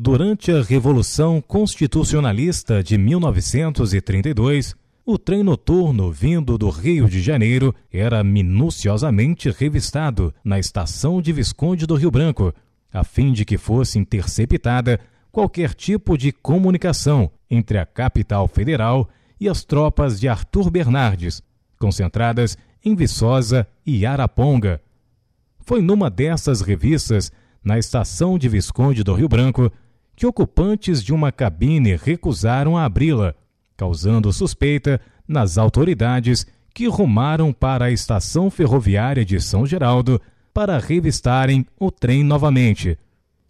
Durante a Revolução Constitucionalista de 1932, o trem noturno vindo do Rio de Janeiro era minuciosamente revistado na estação de Visconde do Rio Branco, a fim de que fosse interceptada qualquer tipo de comunicação entre a capital federal e as tropas de Arthur Bernardes, concentradas em Viçosa e Araponga. Foi numa dessas revistas, na estação de Visconde do Rio Branco, que ocupantes de uma cabine recusaram abri-la, causando suspeita nas autoridades que rumaram para a estação ferroviária de São Geraldo para revistarem o trem novamente.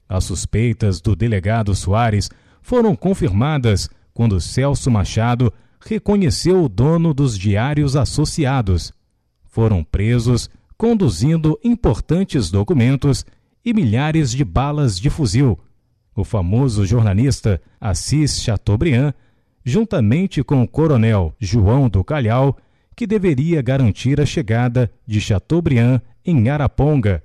As suspeitas do delegado Soares foram confirmadas quando Celso Machado reconheceu o dono dos diários associados. Foram presos conduzindo importantes documentos e milhares de balas de fuzil, o famoso jornalista Assis Chateaubriand, juntamente com o coronel João do Calhau, que deveria garantir a chegada de Chateaubriand em Araponga.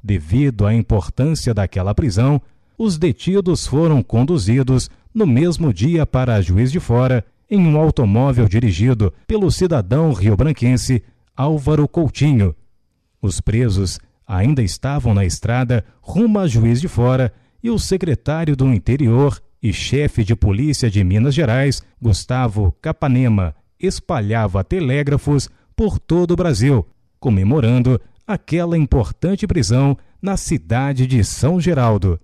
Devido à importância daquela prisão, os detidos foram conduzidos no mesmo dia para a Juiz de Fora em um automóvel dirigido pelo cidadão riobranquense Álvaro Coutinho. Os presos ainda estavam na estrada rumo a Juiz de Fora e o secretário do Interior e chefe de polícia de Minas Gerais, Gustavo Capanema, espalhava telégrafos por todo o Brasil, comemorando aquela importante prisão na cidade de São Geraldo.